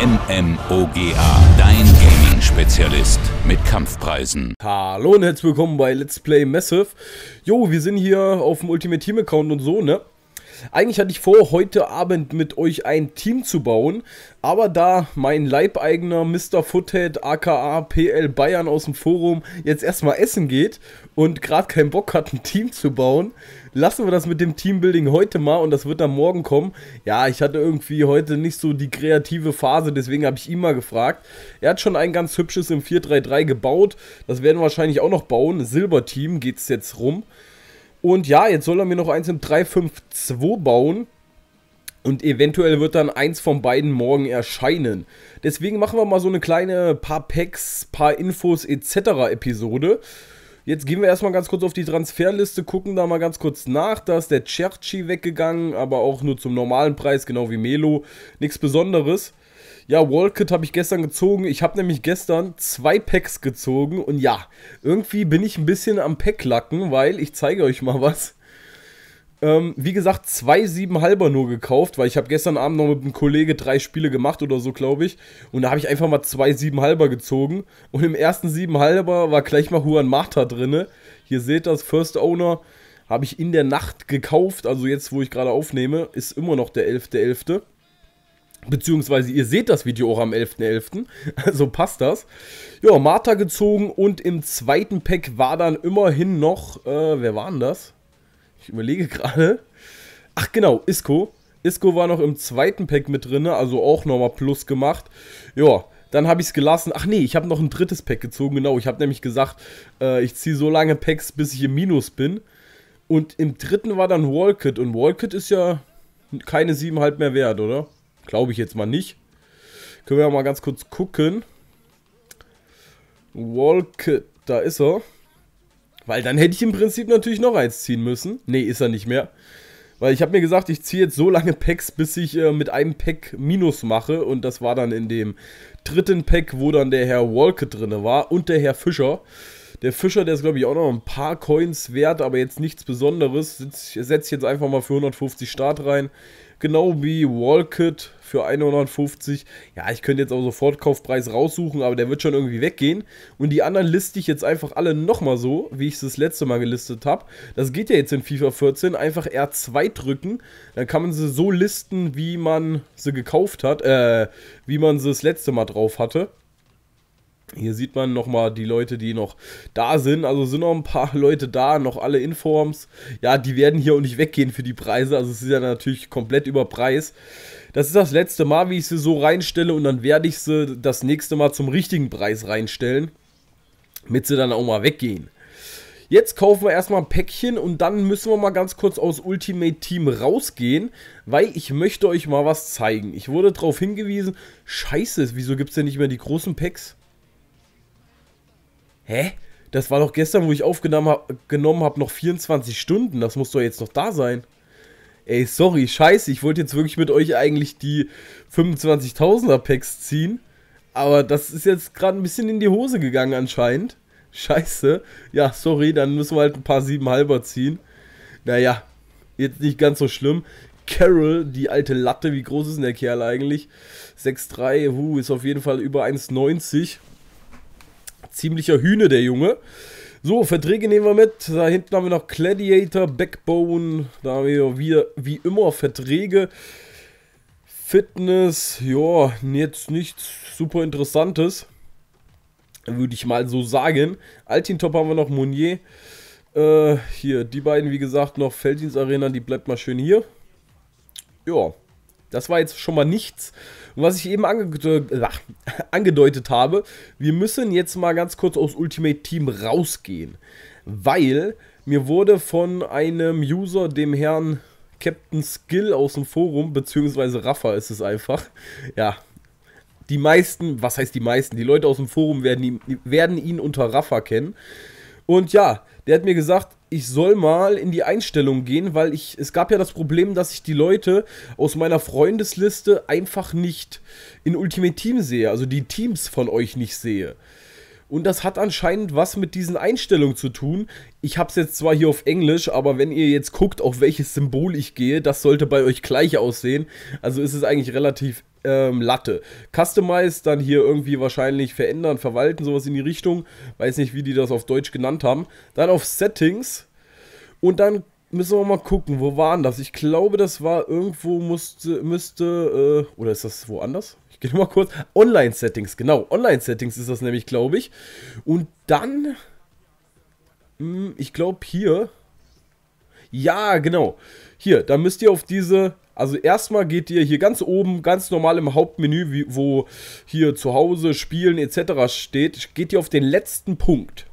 MMOGA, dein Gaming-Spezialist mit Kampfpreisen. Hallo und herzlich willkommen bei Let's Play Massive. Jo, wir sind hier auf dem Ultimate Team Account und so, ne? Eigentlich hatte ich vor, heute Abend mit euch ein Team zu bauen, aber da mein Leibeigener Mr. Foothead aka PL Bayern aus dem Forum jetzt erstmal essen geht und gerade keinen Bock hat, ein Team zu bauen, lassen wir das mit dem Teambuilding heute mal und das wird dann morgen kommen. Ja, ich hatte irgendwie heute nicht so die kreative Phase, deswegen habe ich ihn mal gefragt. Er hat schon ein ganz hübsches im 4-3-3 gebaut. Das werden wir wahrscheinlich auch noch bauen. Silberteam geht es jetzt rum. Und ja, jetzt soll er mir noch eins im 3-5-2 bauen. Und eventuell wird dann eins von beiden morgen erscheinen. Deswegen machen wir mal so eine kleine paar Packs, paar Infos etc. Episode. Jetzt gehen wir erstmal ganz kurz auf die Transferliste, gucken da mal ganz kurz nach. Da ist der Cerci weggegangen, aber auch nur zum normalen Preis, genau wie Melo. Nichts Besonderes. Ja, Walcott habe ich gestern gezogen. Ich habe nämlich gestern zwei Packs gezogen und ja, irgendwie bin ich ein bisschen am Packlacken, weil ich zeige euch mal was. Ähm, wie gesagt, zwei siebenhalber nur gekauft, weil ich habe gestern Abend noch mit einem Kollege drei Spiele gemacht oder so, glaube ich. Und da habe ich einfach mal zwei siebenhalber gezogen. Und im ersten siebenhalber war gleich mal Juan Marta drinne. Hier seht das, First Owner habe ich in der Nacht gekauft. Also jetzt, wo ich gerade aufnehme, ist immer noch der 11.11. .11. Beziehungsweise ihr seht das Video auch am 11.11. .11., also passt das. Ja, Marta gezogen und im zweiten Pack war dann immerhin noch, äh, wer war denn das? Ich überlege gerade. Ach genau, Isco. Isco war noch im zweiten Pack mit drin, also auch nochmal Plus gemacht. Ja, dann habe ich es gelassen. Ach nee, ich habe noch ein drittes Pack gezogen, genau. Ich habe nämlich gesagt, äh, ich ziehe so lange Packs, bis ich im Minus bin. Und im dritten war dann Walkit. Und Walkit ist ja keine 7,5 mehr wert, oder? Glaube ich jetzt mal nicht. Können wir mal ganz kurz gucken. Walkit, da ist er. Weil dann hätte ich im Prinzip natürlich noch eins ziehen müssen. Nee, ist er nicht mehr. Weil ich habe mir gesagt, ich ziehe jetzt so lange Packs, bis ich äh, mit einem Pack Minus mache. Und das war dann in dem dritten Pack, wo dann der Herr Walker drin war und der Herr Fischer. Der Fischer, der ist, glaube ich, auch noch ein paar Coins wert, aber jetzt nichts Besonderes. Setze ich jetzt einfach mal für 150 Start rein. Genau wie Walcott für 150. Ja, ich könnte jetzt auch sofort Kaufpreis raussuchen, aber der wird schon irgendwie weggehen. Und die anderen liste ich jetzt einfach alle nochmal so, wie ich es das letzte Mal gelistet habe. Das geht ja jetzt in FIFA 14. Einfach R2 drücken. Dann kann man sie so listen, wie man sie gekauft hat, äh, wie man sie das letzte Mal drauf hatte. Hier sieht man nochmal die Leute, die noch da sind. Also sind noch ein paar Leute da, noch alle Informs. Ja, die werden hier auch nicht weggehen für die Preise. Also es ist ja natürlich komplett über Preis. Das ist das letzte Mal, wie ich sie so reinstelle und dann werde ich sie das nächste Mal zum richtigen Preis reinstellen. Damit sie dann auch mal weggehen. Jetzt kaufen wir erstmal ein Päckchen und dann müssen wir mal ganz kurz aus Ultimate Team rausgehen, weil ich möchte euch mal was zeigen. Ich wurde darauf hingewiesen, scheiße, wieso gibt es denn nicht mehr die großen Packs? hä? Das war doch gestern, wo ich aufgenommen habe, noch 24 Stunden. Das muss doch jetzt noch da sein. Ey, sorry, scheiße. Ich wollte jetzt wirklich mit euch eigentlich die 25.000er Packs ziehen. Aber das ist jetzt gerade ein bisschen in die Hose gegangen anscheinend. Scheiße. Ja, sorry, dann müssen wir halt ein paar 7,5er ziehen. Naja, jetzt nicht ganz so schlimm. Carol, die alte Latte, wie groß ist denn der Kerl eigentlich? 6,3, huh, ist auf jeden Fall über 1,90 ziemlicher Hühner, der Junge. So, Verträge nehmen wir mit. Da hinten haben wir noch Gladiator, Backbone. Da haben wir wieder, wie immer, Verträge. Fitness, ja, jetzt nichts super Interessantes. Würde ich mal so sagen. Altintop haben wir noch, Monier. Äh, hier, die beiden, wie gesagt, noch Felddienstarena, die bleibt mal schön hier. Ja, das war jetzt schon mal nichts. Und was ich eben ange äh, ach, angedeutet habe, wir müssen jetzt mal ganz kurz aus Ultimate Team rausgehen. Weil mir wurde von einem User, dem Herrn Captain Skill aus dem Forum, beziehungsweise Rafa ist es einfach, ja, die meisten, was heißt die meisten, die Leute aus dem Forum werden ihn, werden ihn unter Rafa kennen. Und ja, der hat mir gesagt, ich soll mal in die Einstellung gehen, weil ich es gab ja das Problem, dass ich die Leute aus meiner Freundesliste einfach nicht in Ultimate Team sehe, also die Teams von euch nicht sehe. Und das hat anscheinend was mit diesen Einstellungen zu tun. Ich habe es jetzt zwar hier auf Englisch, aber wenn ihr jetzt guckt, auf welches Symbol ich gehe, das sollte bei euch gleich aussehen. Also ist es eigentlich relativ ähm, Latte. Customize, dann hier irgendwie wahrscheinlich verändern, verwalten, sowas in die Richtung. Weiß nicht, wie die das auf Deutsch genannt haben. Dann auf Settings. Und dann müssen wir mal gucken, wo waren das? Ich glaube, das war irgendwo musste, müsste, äh, oder ist das woanders? Ich gehe mal kurz. Online-Settings, genau. Online-Settings ist das nämlich, glaube ich. Und dann, mh, hm, ich glaube hier, ja, genau. Hier, da müsst ihr auf diese also erstmal geht ihr hier ganz oben, ganz normal im Hauptmenü, wo hier zu Hause, Spielen etc. steht, geht ihr auf den letzten Punkt.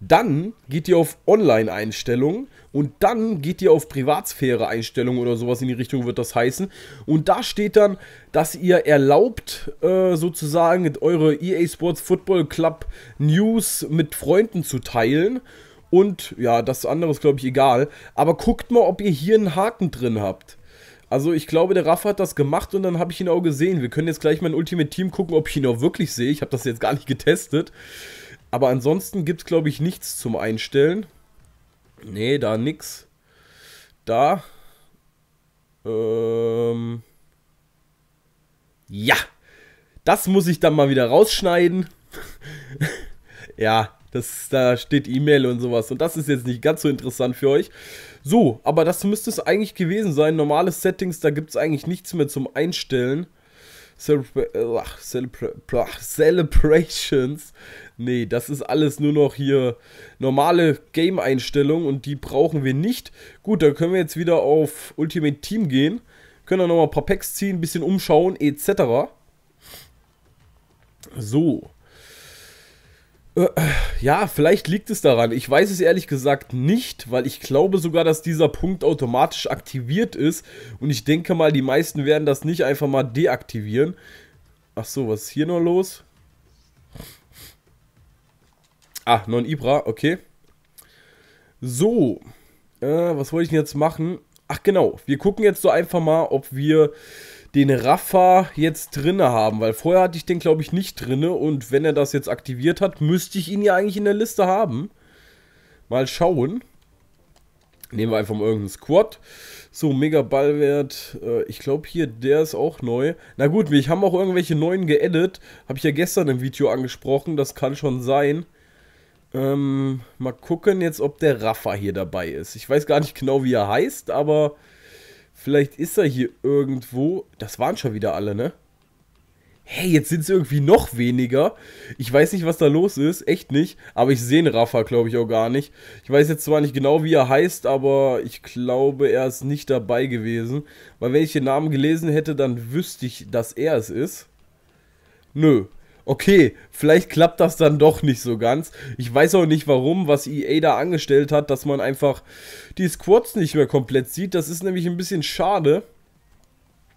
Dann geht ihr auf Online-Einstellungen und dann geht ihr auf Privatsphäre-Einstellungen oder sowas in die Richtung wird das heißen. Und da steht dann, dass ihr erlaubt, äh, sozusagen eure EA Sports Football Club News mit Freunden zu teilen. Und ja, das andere ist, glaube ich, egal. Aber guckt mal, ob ihr hier einen Haken drin habt. Also ich glaube, der Raff hat das gemacht und dann habe ich ihn auch gesehen. Wir können jetzt gleich mein Ultimate Team gucken, ob ich ihn auch wirklich sehe. Ich habe das jetzt gar nicht getestet. Aber ansonsten gibt es, glaube ich, nichts zum Einstellen. Nee, da nix. Da. Ähm. Ja. Das muss ich dann mal wieder rausschneiden. ja, das, da steht E-Mail und sowas. Und das ist jetzt nicht ganz so interessant für euch. So, aber das müsste es eigentlich gewesen sein. Normale Settings, da gibt es eigentlich nichts mehr zum Einstellen. Celebra äh, ach, Celebra ach, Celebrations. Nee, das ist alles nur noch hier normale Game-Einstellungen und die brauchen wir nicht. Gut, dann können wir jetzt wieder auf Ultimate Team gehen. Können dann nochmal ein paar Packs ziehen, ein bisschen umschauen, etc. So. Ja, vielleicht liegt es daran. Ich weiß es ehrlich gesagt nicht, weil ich glaube sogar, dass dieser Punkt automatisch aktiviert ist. Und ich denke mal, die meisten werden das nicht einfach mal deaktivieren. Ach so, was ist hier noch los? Ah, non Ibra, okay. So, äh, was wollte ich denn jetzt machen? Ach genau, wir gucken jetzt so einfach mal, ob wir den Rafa jetzt drinne haben, weil vorher hatte ich den, glaube ich, nicht drinne und wenn er das jetzt aktiviert hat, müsste ich ihn ja eigentlich in der Liste haben. Mal schauen. Nehmen wir einfach mal irgendeinen Squad. So, mega Ballwert. Äh, ich glaube hier, der ist auch neu. Na gut, wir haben auch irgendwelche neuen geedit. Habe ich ja gestern im Video angesprochen. Das kann schon sein. Ähm, mal gucken jetzt, ob der Rafa hier dabei ist. Ich weiß gar nicht genau, wie er heißt, aber Vielleicht ist er hier irgendwo. Das waren schon wieder alle, ne? Hey, jetzt sind es irgendwie noch weniger. Ich weiß nicht, was da los ist. Echt nicht. Aber ich sehe den Rafa, glaube ich, auch gar nicht. Ich weiß jetzt zwar nicht genau, wie er heißt, aber ich glaube, er ist nicht dabei gewesen. Weil wenn ich den Namen gelesen hätte, dann wüsste ich, dass er es ist. Nö, okay, vielleicht klappt das dann doch nicht so ganz. Ich weiß auch nicht warum, was EA da angestellt hat, dass man einfach die Squads nicht mehr komplett sieht. Das ist nämlich ein bisschen schade,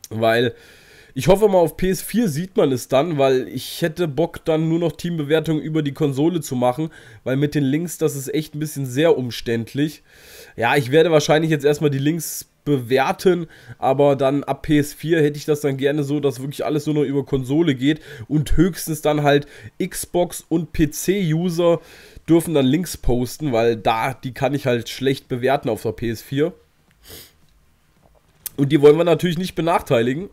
weil ich hoffe mal auf PS4 sieht man es dann, weil ich hätte Bock dann nur noch Teambewertungen über die Konsole zu machen, weil mit den Links, das ist echt ein bisschen sehr umständlich. Ja, ich werde wahrscheinlich jetzt erstmal die Links bewerten, aber dann ab PS4 hätte ich das dann gerne so, dass wirklich alles nur noch über Konsole geht und höchstens dann halt Xbox und PC-User dürfen dann Links posten, weil da, die kann ich halt schlecht bewerten auf der PS4. Und die wollen wir natürlich nicht benachteiligen.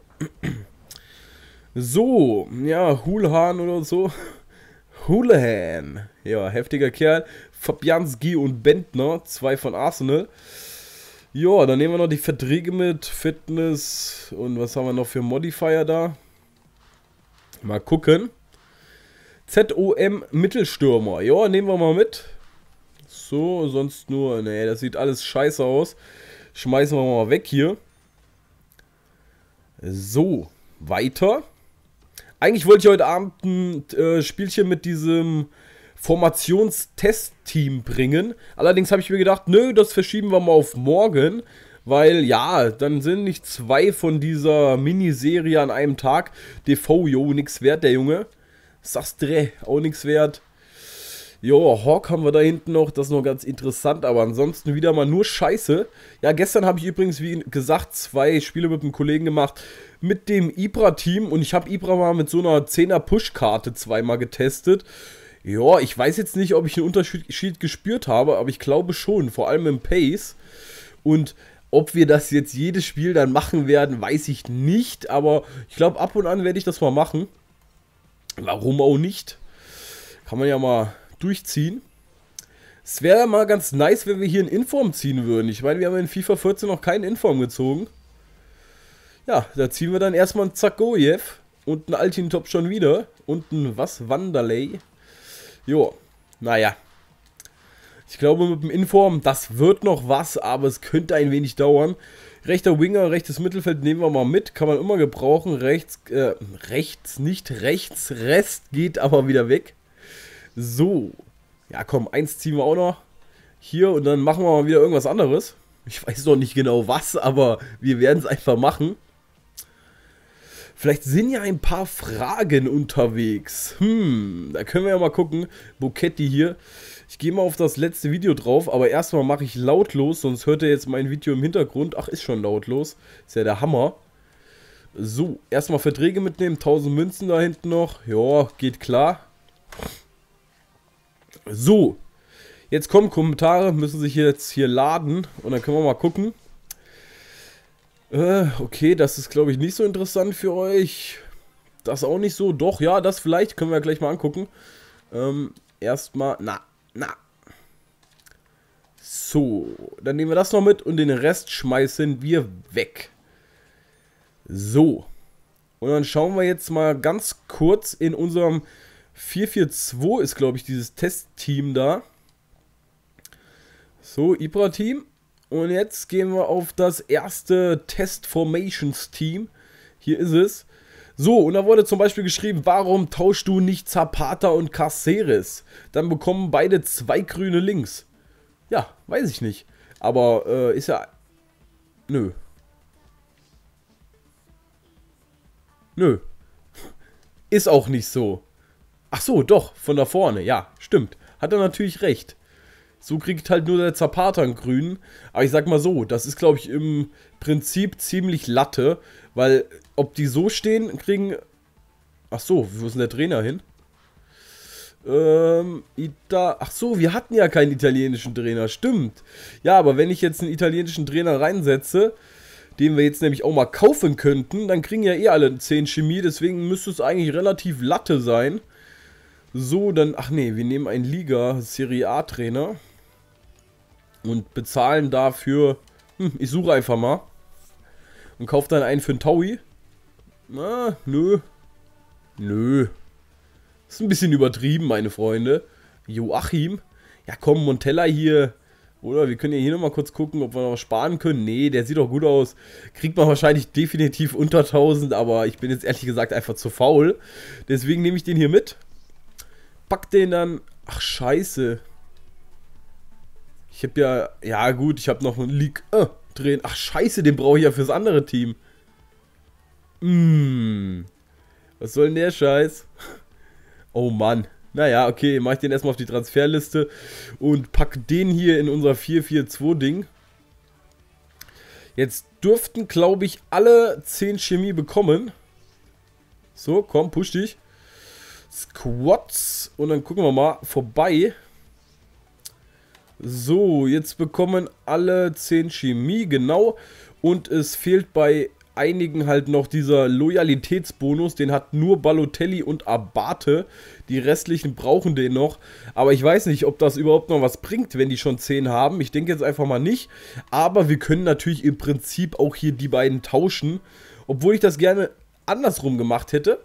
So, ja, Hulhan oder so. Hulahan. Ja, heftiger Kerl. Fabianski und Bentner, zwei von Arsenal. Ja, dann nehmen wir noch die Verträge mit, Fitness und was haben wir noch für Modifier da? Mal gucken. ZOM Mittelstürmer. Ja, nehmen wir mal mit. So, sonst nur, nee, das sieht alles scheiße aus. Schmeißen wir mal weg hier. So, weiter. Eigentlich wollte ich heute Abend ein äh, Spielchen mit diesem Formationstestteam bringen. Allerdings habe ich mir gedacht, nö, das verschieben wir mal auf morgen. Weil ja, dann sind nicht zwei von dieser Miniserie an einem Tag. dv jo, nix wert, der Junge. Sastre, auch nix wert. Jo, Hawk haben wir da hinten noch, das ist noch ganz interessant, aber ansonsten wieder mal nur Scheiße. Ja, gestern habe ich übrigens, wie gesagt, zwei Spiele mit einem Kollegen gemacht, mit dem Ibra-Team und ich habe Ibra mal mit so einer 10er-Push-Karte zweimal getestet. Ja, ich weiß jetzt nicht, ob ich einen Unterschied gespürt habe, aber ich glaube schon, vor allem im Pace. Und ob wir das jetzt jedes Spiel dann machen werden, weiß ich nicht, aber ich glaube, ab und an werde ich das mal machen. Warum auch nicht? Kann man ja mal durchziehen. Es wäre mal ganz nice, wenn wir hier einen Inform ziehen würden. Ich meine, wir haben in FIFA 14 noch keinen Inform gezogen. Ja, da ziehen wir dann erstmal einen Zagojev und einen Altin Top schon wieder und einen was Wanderley. Jo, naja. Ich glaube mit dem Inform, das wird noch was, aber es könnte ein wenig dauern. Rechter Winger, rechtes Mittelfeld nehmen wir mal mit, kann man immer gebrauchen. Rechts, äh, rechts, nicht rechts, Rest geht aber wieder weg. So, ja komm, eins ziehen wir auch noch hier und dann machen wir mal wieder irgendwas anderes. Ich weiß noch nicht genau was, aber wir werden es einfach machen. Vielleicht sind ja ein paar Fragen unterwegs. Hm, da können wir ja mal gucken. Buketti hier. Ich gehe mal auf das letzte Video drauf, aber erstmal mache ich lautlos, sonst hört ihr jetzt mein Video im Hintergrund. Ach, ist schon lautlos. Ist ja der Hammer. So, erstmal Verträge mitnehmen. 1000 Münzen da hinten noch. Ja, geht klar. So, jetzt kommen Kommentare, müssen sich jetzt hier laden und dann können wir mal gucken. Äh, okay, das ist, glaube ich, nicht so interessant für euch. Das auch nicht so. Doch, ja, das vielleicht können wir gleich mal angucken. Ähm, erstmal, na, na. So, dann nehmen wir das noch mit und den Rest schmeißen wir weg. So. Und dann schauen wir jetzt mal ganz kurz in unserem 442 ist, glaube ich, dieses Testteam da. So, Ibra-Team. Und jetzt gehen wir auf das erste Test Formations Team. Hier ist es. So, und da wurde zum Beispiel geschrieben, warum tauschst du nicht Zapata und Caceres? Dann bekommen beide zwei grüne Links. Ja, weiß ich nicht. Aber äh, ist ja... Nö. Nö. Ist auch nicht so. Ach so, doch, von da vorne, ja, stimmt. Hat er natürlich recht. So kriegt halt nur der Zapata einen grünen. Aber ich sag mal so, das ist, glaube ich, im Prinzip ziemlich Latte. Weil, ob die so stehen, kriegen... Ach so, wo ist denn der Trainer hin? Ähm, Ita Ach so, wir hatten ja keinen italienischen Trainer, stimmt. Ja, aber wenn ich jetzt einen italienischen Trainer reinsetze, den wir jetzt nämlich auch mal kaufen könnten, dann kriegen ja eh alle 10 Chemie, deswegen müsste es eigentlich relativ Latte sein. So, dann, ach nee, wir nehmen einen Liga-Serie A-Trainer und bezahlen dafür, hm, ich suche einfach mal und kaufe dann einen für einen Taui. Na, nö. Nö. Ist ein bisschen übertrieben, meine Freunde. Joachim. Ja komm, Montella hier. Oder wir können ja hier nochmal kurz gucken, ob wir noch was sparen können. Nee, der sieht doch gut aus. Kriegt man wahrscheinlich definitiv unter 1000, aber ich bin jetzt ehrlich gesagt einfach zu faul. Deswegen nehme ich den hier mit. Pack den dann... Ach, scheiße. Ich habe ja, ja gut, ich habe noch einen Leak äh, drehen. Ach scheiße, den brauche ich ja fürs andere Team. Mm. Was soll denn der Scheiß? Oh Mann. Naja, okay, mache ich den erstmal auf die Transferliste und pack den hier in unser 4-4-2-Ding. Jetzt dürften, glaube ich, alle 10 Chemie bekommen. So, komm, push dich. Squats. Und dann gucken wir mal vorbei. So, jetzt bekommen alle 10 Chemie, genau. Und es fehlt bei einigen halt noch dieser Loyalitätsbonus. Den hat nur Balotelli und Abate. Die restlichen brauchen den noch. Aber ich weiß nicht, ob das überhaupt noch was bringt, wenn die schon 10 haben. Ich denke jetzt einfach mal nicht. Aber wir können natürlich im Prinzip auch hier die beiden tauschen. Obwohl ich das gerne andersrum gemacht hätte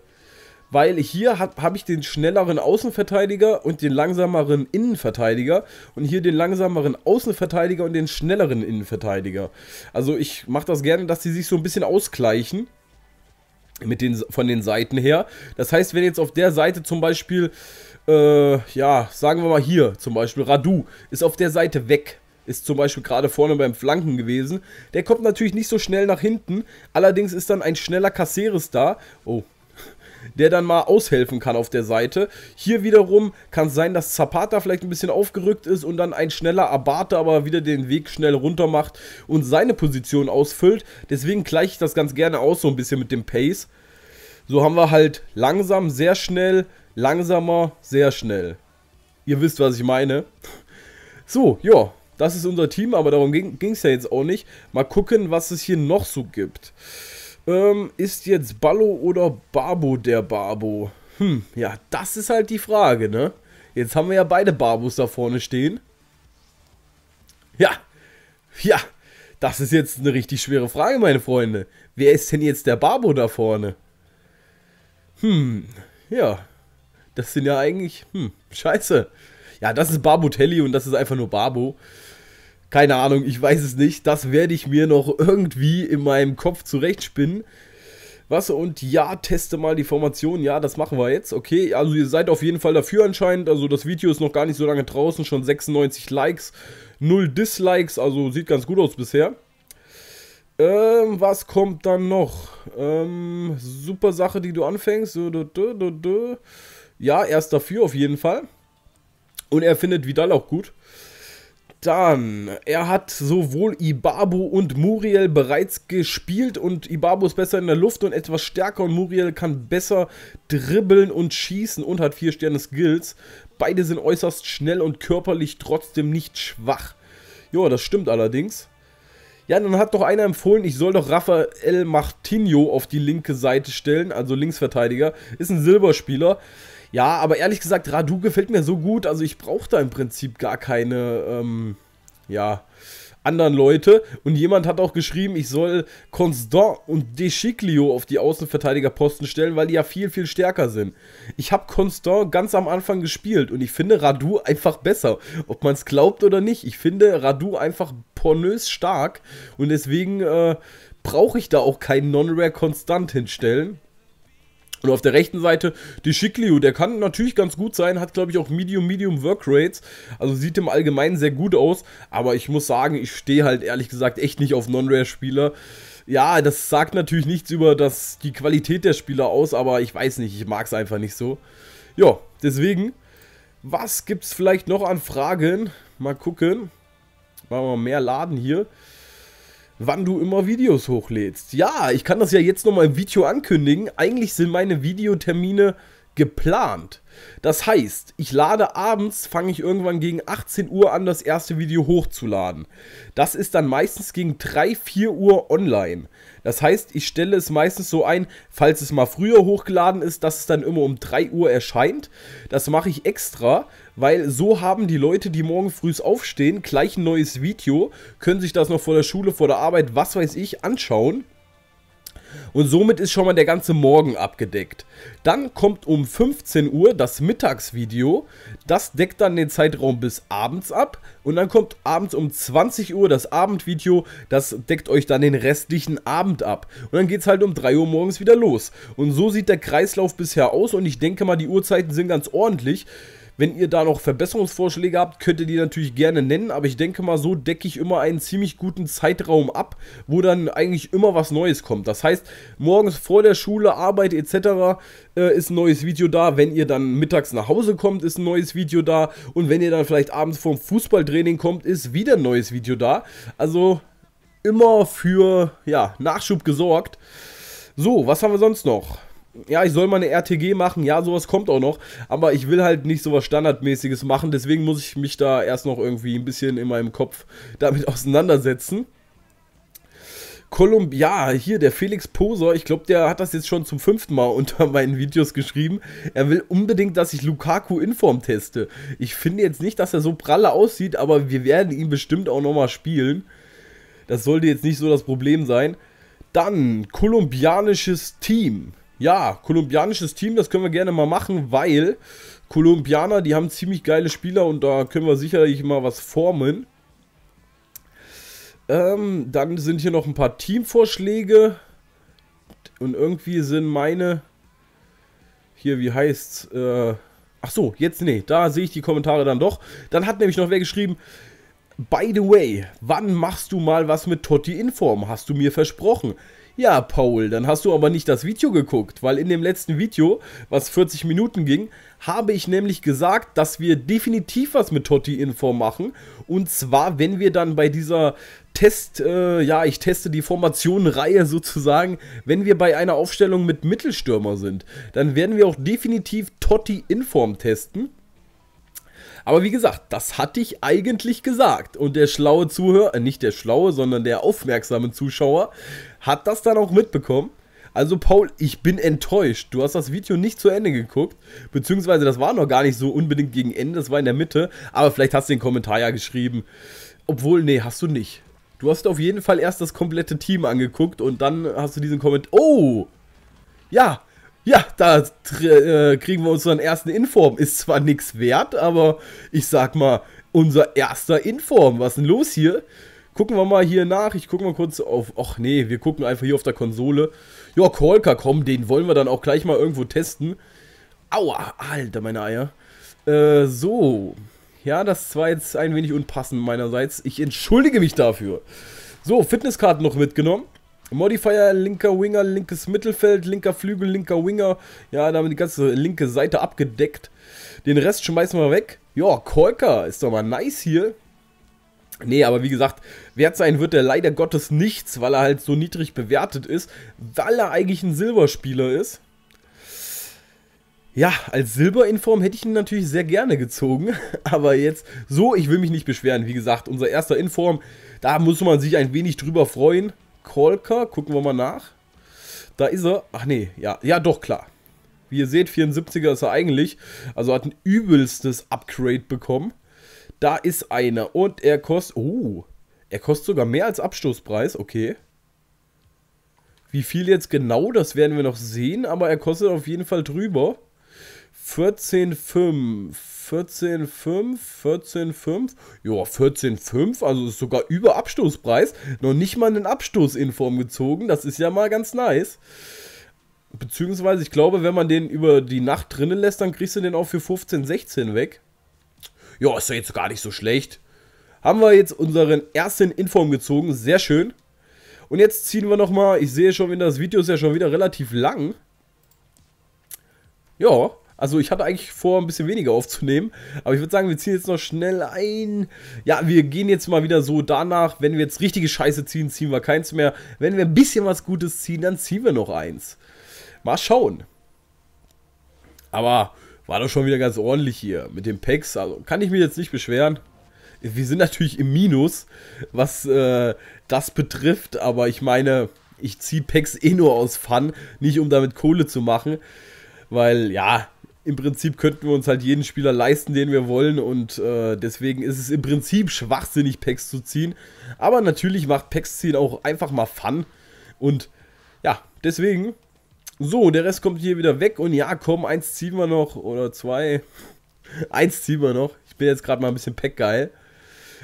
weil hier habe hab ich den schnelleren Außenverteidiger und den langsameren Innenverteidiger und hier den langsameren Außenverteidiger und den schnelleren Innenverteidiger. Also ich mache das gerne, dass die sich so ein bisschen ausgleichen mit den, von den Seiten her. Das heißt, wenn jetzt auf der Seite zum Beispiel, äh, ja, sagen wir mal hier zum Beispiel, Radu ist auf der Seite weg, ist zum Beispiel gerade vorne beim Flanken gewesen. Der kommt natürlich nicht so schnell nach hinten. Allerdings ist dann ein schneller Caceres da. Oh, der dann mal aushelfen kann auf der Seite. Hier wiederum kann es sein, dass Zapata vielleicht ein bisschen aufgerückt ist und dann ein schneller Abate aber wieder den Weg schnell runter macht und seine Position ausfüllt. Deswegen gleiche ich das ganz gerne aus, so ein bisschen mit dem Pace. So haben wir halt langsam, sehr schnell, langsamer, sehr schnell. Ihr wisst, was ich meine. So, ja, das ist unser Team, aber darum ging es ja jetzt auch nicht. Mal gucken, was es hier noch so gibt. Ähm, ist jetzt Ballo oder Barbo der Barbo? Hm, ja, das ist halt die Frage, ne? Jetzt haben wir ja beide Barbos da vorne stehen. Ja, ja, das ist jetzt eine richtig schwere Frage, meine Freunde. Wer ist denn jetzt der Barbo da vorne? Hm, ja, das sind ja eigentlich, hm, scheiße. Ja, das ist Barbo Telly und das ist einfach nur Barbo. Keine Ahnung, ich weiß es nicht. Das werde ich mir noch irgendwie in meinem Kopf zurechtspinnen. Was und ja, teste mal die Formation. Ja, das machen wir jetzt. Okay, also ihr seid auf jeden Fall dafür anscheinend. Also das Video ist noch gar nicht so lange draußen. Schon 96 Likes, 0 Dislikes. Also sieht ganz gut aus bisher. Ähm, was kommt dann noch? Ähm, super Sache, die du anfängst. Ja, er ist dafür auf jeden Fall. Und er findet Vidal auch gut. Dann, er hat sowohl Ibabu und Muriel bereits gespielt und Ibabu ist besser in der Luft und etwas stärker und Muriel kann besser dribbeln und schießen und hat 4 Sterne Skills. Beide sind äußerst schnell und körperlich trotzdem nicht schwach. Ja, das stimmt allerdings. Ja, dann hat doch einer empfohlen, ich soll doch Rafael Martinho auf die linke Seite stellen, also Linksverteidiger. Ist ein Silberspieler. Ja, aber ehrlich gesagt, Radu gefällt mir so gut, also ich brauche da im Prinzip gar keine, ähm, ja, anderen Leute. Und jemand hat auch geschrieben, ich soll Constant und Deschiglio auf die Außenverteidigerposten stellen, weil die ja viel, viel stärker sind. Ich habe Constant ganz am Anfang gespielt und ich finde Radu einfach besser. Ob man es glaubt oder nicht, ich finde Radu einfach pornös stark und deswegen äh, brauche ich da auch keinen Non-Rare Constant hinstellen. Und auf der rechten Seite die Schickliu, der kann natürlich ganz gut sein, hat glaube ich auch Medium, Medium Work Rates, Also sieht im Allgemeinen sehr gut aus. Aber ich muss sagen, ich stehe halt ehrlich gesagt echt nicht auf Non-Rare-Spieler. Ja, das sagt natürlich nichts über das, die Qualität der Spieler aus, aber ich weiß nicht, ich mag es einfach nicht so. Ja, deswegen, was gibt es vielleicht noch an Fragen? Mal gucken. Machen wir mehr Laden hier wann du immer Videos hochlädst. Ja, ich kann das ja jetzt nochmal im Video ankündigen. Eigentlich sind meine Videotermine geplant. Das heißt, ich lade abends, fange ich irgendwann gegen 18 Uhr an, das erste Video hochzuladen. Das ist dann meistens gegen 3, 4 Uhr online. Das heißt, ich stelle es meistens so ein, falls es mal früher hochgeladen ist, dass es dann immer um 3 Uhr erscheint. Das mache ich extra, weil so haben die Leute, die morgen früh aufstehen, gleich ein neues Video, können sich das noch vor der Schule, vor der Arbeit, was weiß ich, anschauen und somit ist schon mal der ganze Morgen abgedeckt. Dann kommt um 15 Uhr das Mittagsvideo, das deckt dann den Zeitraum bis abends ab und dann kommt abends um 20 Uhr das Abendvideo, das deckt euch dann den restlichen Abend ab und dann geht es halt um 3 Uhr morgens wieder los. Und so sieht der Kreislauf bisher aus und ich denke mal, die Uhrzeiten sind ganz ordentlich. Wenn ihr da noch Verbesserungsvorschläge habt, könnt ihr die natürlich gerne nennen, aber ich denke mal, so decke ich immer einen ziemlich guten Zeitraum ab, wo dann eigentlich immer was Neues kommt. Das heißt, morgens vor der Schule, Arbeit etc. Äh, ist ein neues Video da. Wenn ihr dann mittags nach Hause kommt, ist ein neues Video da. Und wenn ihr dann vielleicht abends vorm Fußballtraining kommt, ist wieder ein neues Video da. Also immer für ja, Nachschub gesorgt. So, was haben wir sonst noch? ja, ich soll mal eine RTG machen, ja, sowas kommt auch noch, aber ich will halt nicht sowas Standardmäßiges machen, deswegen muss ich mich da erst noch irgendwie ein bisschen in meinem Kopf damit auseinandersetzen. Kolumb, ja, hier der Felix Poser, ich glaube, der hat das jetzt schon zum fünften Mal unter meinen Videos geschrieben. Er will unbedingt, dass ich Lukaku in Form teste. Ich finde jetzt nicht, dass er so pralle aussieht, aber wir werden ihn bestimmt auch nochmal spielen. Das sollte jetzt nicht so das Problem sein. Dann, kolumbianisches Team. Ja, kolumbianisches Team, das können wir gerne mal machen, weil Kolumbianer, die haben ziemlich geile Spieler und da können wir sicherlich mal was formen. Ähm, dann sind hier noch ein paar Teamvorschläge. Und irgendwie sind meine... Hier, wie heißt's? Äh, ach so, jetzt nee, da sehe ich die Kommentare dann doch. Dann hat nämlich noch wer geschrieben, By the way, wann machst du mal was mit Totti in Form, Hast du mir versprochen. Ja, Paul, dann hast du aber nicht das Video geguckt, weil in dem letzten Video, was 40 Minuten ging, habe ich nämlich gesagt, dass wir definitiv was mit Totti Info machen. Und zwar, wenn wir dann bei dieser Test, äh, ja, ich teste die Formationenreihe sozusagen, wenn wir bei einer Aufstellung mit Mittelstürmer sind, dann werden wir auch definitiv Totti Inform testen. Aber wie gesagt, das hatte ich eigentlich gesagt. Und der schlaue Zuhörer, äh nicht der schlaue, sondern der aufmerksame Zuschauer, hat das dann auch mitbekommen. Also Paul, ich bin enttäuscht. Du hast das Video nicht zu Ende geguckt, beziehungsweise das war noch gar nicht so unbedingt gegen Ende, das war in der Mitte, aber vielleicht hast du den Kommentar ja geschrieben. Obwohl, nee, hast du nicht. Du hast auf jeden Fall erst das komplette Team angeguckt und dann hast du diesen Kommentar... Oh! Ja, ja, da äh, kriegen wir unseren ersten Inform. Ist zwar nichts wert, aber ich sag mal, unser erster Inform. Was ist denn los hier? Gucken wir mal hier nach. Ich gucke mal kurz auf. Ach nee, wir gucken einfach hier auf der Konsole. Ja, Kolka, komm, den wollen wir dann auch gleich mal irgendwo testen. Aua, alter, meine Eier. Äh, so. Ja, das war jetzt ein wenig unpassend meinerseits. Ich entschuldige mich dafür. So, Fitnesskarten noch mitgenommen. Modifier, linker Winger, linkes Mittelfeld, linker Flügel, linker Winger. Ja, da haben wir die ganze linke Seite abgedeckt. Den Rest schmeißen wir weg. Ja, Kolker ist doch mal nice hier. Nee, aber wie gesagt, wert sein wird er leider Gottes nichts, weil er halt so niedrig bewertet ist, weil er eigentlich ein Silberspieler ist. Ja, als Silberinform hätte ich ihn natürlich sehr gerne gezogen, aber jetzt so, ich will mich nicht beschweren. Wie gesagt, unser erster Inform, da muss man sich ein wenig drüber freuen. Kolka, gucken wir mal nach. Da ist er. Ach nee, ja, ja doch, klar. Wie ihr seht, 74er ist er eigentlich. Also hat ein übelstes Upgrade bekommen. Da ist einer und er kostet... Oh, er kostet sogar mehr als Abstoßpreis, okay. Wie viel jetzt genau, das werden wir noch sehen, aber er kostet auf jeden Fall drüber. 14,5. 14,5, 14,5. Ja, 14,5, also ist sogar über Abstoßpreis. Noch nicht mal einen Abstoß in Form gezogen. Das ist ja mal ganz nice. Beziehungsweise, ich glaube, wenn man den über die Nacht drinnen lässt, dann kriegst du den auch für 15, 16 weg. Ja, ist doch jetzt gar nicht so schlecht. Haben wir jetzt unseren ersten Inform gezogen. Sehr schön. Und jetzt ziehen wir nochmal, ich sehe schon, das Video ist ja schon wieder relativ lang. Ja, also ich hatte eigentlich vor, ein bisschen weniger aufzunehmen. Aber ich würde sagen, wir ziehen jetzt noch schnell ein. Ja, wir gehen jetzt mal wieder so danach. Wenn wir jetzt richtige Scheiße ziehen, ziehen wir keins mehr. Wenn wir ein bisschen was Gutes ziehen, dann ziehen wir noch eins. Mal schauen. Aber war doch schon wieder ganz ordentlich hier mit den Packs. Also kann ich mich jetzt nicht beschweren. Wir sind natürlich im Minus, was äh, das betrifft. Aber ich meine, ich ziehe Packs eh nur aus Fun, nicht um damit Kohle zu machen. Weil, ja, im Prinzip könnten wir uns halt jeden Spieler leisten, den wir wollen und äh, deswegen ist es im Prinzip schwachsinnig, Packs zu ziehen. Aber natürlich macht Packs ziehen auch einfach mal Fun und ja, deswegen. So, der Rest kommt hier wieder weg und ja, komm, eins ziehen wir noch oder zwei. eins ziehen wir noch. Ich bin jetzt gerade mal ein bisschen Pack-geil,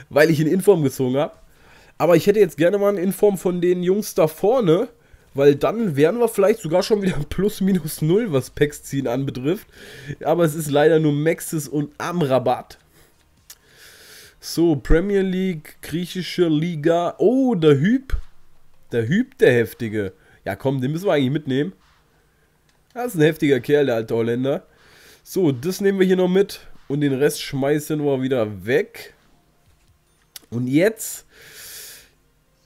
weil ich in Inform gezogen habe. Aber ich hätte jetzt gerne mal einen Inform von den Jungs da vorne weil dann wären wir vielleicht sogar schon wieder plus minus null, was Packs ziehen anbetrifft. Aber es ist leider nur Maxis und Amrabat. So, Premier League, griechische Liga. Oh, der Hüb. Der Hüb, der Heftige. Ja, komm, den müssen wir eigentlich mitnehmen. Das ist ein heftiger Kerl, der alte Holländer. So, das nehmen wir hier noch mit. Und den Rest schmeißen wir wieder weg. Und jetzt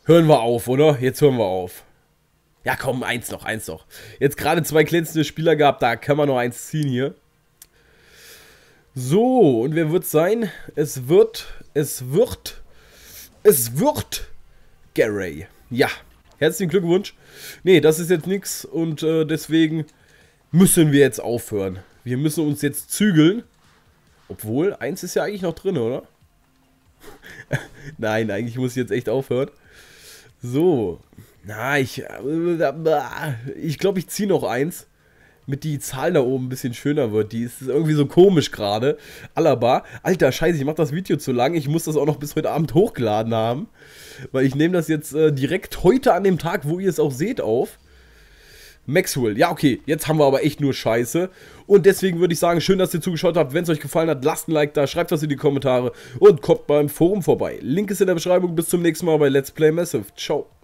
hören wir auf, oder? Jetzt hören wir auf. Ja, komm, eins noch, eins noch. Jetzt gerade zwei glänzende Spieler gehabt, da können wir noch eins ziehen hier. So, und wer wird sein? Es wird, es wird, es wird Gary. Ja, herzlichen Glückwunsch. Nee, das ist jetzt nichts und äh, deswegen müssen wir jetzt aufhören. Wir müssen uns jetzt zügeln. Obwohl, eins ist ja eigentlich noch drin, oder? Nein, eigentlich muss ich jetzt echt aufhören. So, na, ich. Äh, ich glaube, ich ziehe noch eins. Mit die Zahl da oben ein bisschen schöner wird. Die ist irgendwie so komisch gerade. Alaba. Alter, scheiße, ich mache das Video zu lang. Ich muss das auch noch bis heute Abend hochgeladen haben. Weil ich nehme das jetzt äh, direkt heute an dem Tag, wo ihr es auch seht, auf. Maxwell. Ja, okay, jetzt haben wir aber echt nur Scheiße. Und deswegen würde ich sagen, schön, dass ihr zugeschaut habt. Wenn es euch gefallen hat, lasst ein Like da, schreibt was in die Kommentare und kommt beim Forum vorbei. Link ist in der Beschreibung. Bis zum nächsten Mal bei Let's Play Massive. Ciao.